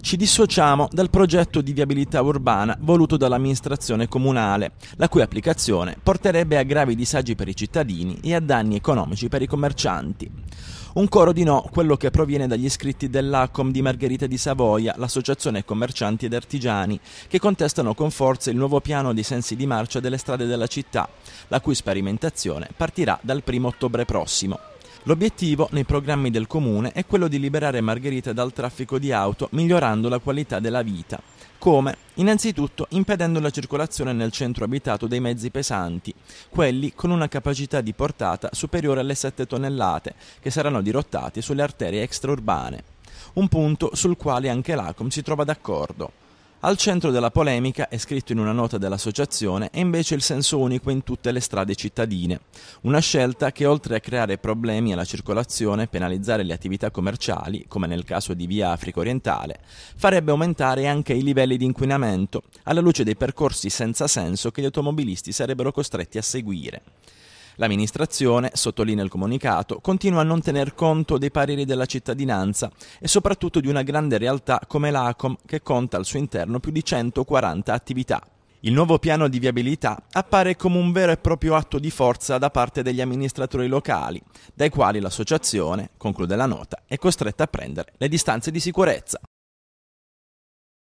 Ci dissociamo dal progetto di viabilità urbana voluto dall'amministrazione comunale, la cui applicazione porterebbe a gravi disagi per i cittadini e a danni economici per i commercianti. Un coro di no, quello che proviene dagli iscritti dell'ACOM di Margherita di Savoia, l'associazione commercianti ed artigiani, che contestano con forza il nuovo piano dei sensi di marcia delle strade della città, la cui sperimentazione partirà dal 1 ottobre prossimo. L'obiettivo nei programmi del comune è quello di liberare Margherita dal traffico di auto migliorando la qualità della vita. Come? Innanzitutto impedendo la circolazione nel centro abitato dei mezzi pesanti, quelli con una capacità di portata superiore alle 7 tonnellate, che saranno dirottati sulle arterie extraurbane. Un punto sul quale anche l'ACOM si trova d'accordo. Al centro della polemica, è scritto in una nota dell'associazione, è invece il senso unico in tutte le strade cittadine, una scelta che oltre a creare problemi alla circolazione e penalizzare le attività commerciali, come nel caso di Via Africa Orientale, farebbe aumentare anche i livelli di inquinamento, alla luce dei percorsi senza senso che gli automobilisti sarebbero costretti a seguire. L'amministrazione, sottolinea il comunicato, continua a non tener conto dei pareri della cittadinanza e soprattutto di una grande realtà come l'ACOM che conta al suo interno più di 140 attività. Il nuovo piano di viabilità appare come un vero e proprio atto di forza da parte degli amministratori locali, dai quali l'associazione, conclude la nota, è costretta a prendere le distanze di sicurezza.